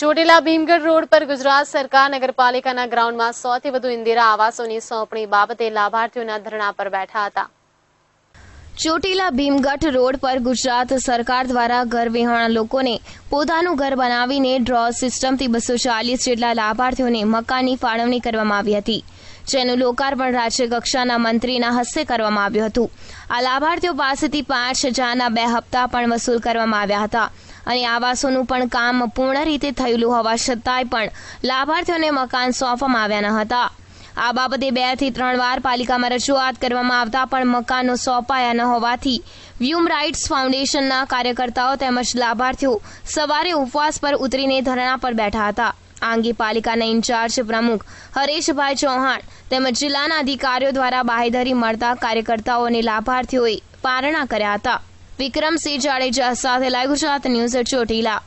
Chotila ભીમગઢ road પર ગુજરાત સરકાર નગરપાલિકાના ગ્રાઉન્ડમાં સોથી વધુ ઇન્દિરા આવાસોની સોંપણી બાબતે લાભાર્થીઓના ધરણા પર બેઠા હતા ચોટીલા ભીમગઢ રોડ પર ગુજરાત સરકાર દ્વારા ઘર વિહોણા લોકોને પોતાનું ઘર બનાવીને ડ્રો સિસ્ટમથી બસો ચાલીસ જેટલા લાભાર્થીઓને મકાનની ફાળવણી કરવામાં આવી હતી જેનું લોકાર્પણ રાજ્યકક્ષાના મંત્રીના હસ્તે કરવામાં આવ્યું હતું આ લાભાર્થીઓ પાસેથી પાંચ હજારના બે હપ્તા પણ વસૂલ કરવામાં આવ્યા હતા અને આવાસોનું પણ કામ પૂર્ણ રીતે થયેલું હોવા છતાંય પણ લાભાર્થીઓને મકાન સોંપવામાં આવ્યા ન હતા આ બાબતે બે થી ત્રણ વાર પાલિકામાં રજૂઆત કરવામાં આવતા પણ મકાનો સોંપાયા ન હોવાથી વ્યુમ રાઇટ્સ ફાઉન્ડેશનના કાર્યકર્તાઓ તેમજ લાભાર્થીઓ સવારે ઉપવાસ પર ઉતરીને ધરણા પર બેઠા હતા આ અંગે પાલિકાના ઇન્ચાર્જ પ્રમુખ હરેશભાઈ ચૌહાણ તેમજ જિલ્લાના અધિકારીઓ દ્વારા બાહેધરી મળતા કાર્યકર્તાઓ અને લાભાર્થીઓએ પારણા કર્યા હતા વિક્રમસિંહ જાડેજા સાથે લાઈવ ગુજરાત ન્યૂઝ ચોટીલા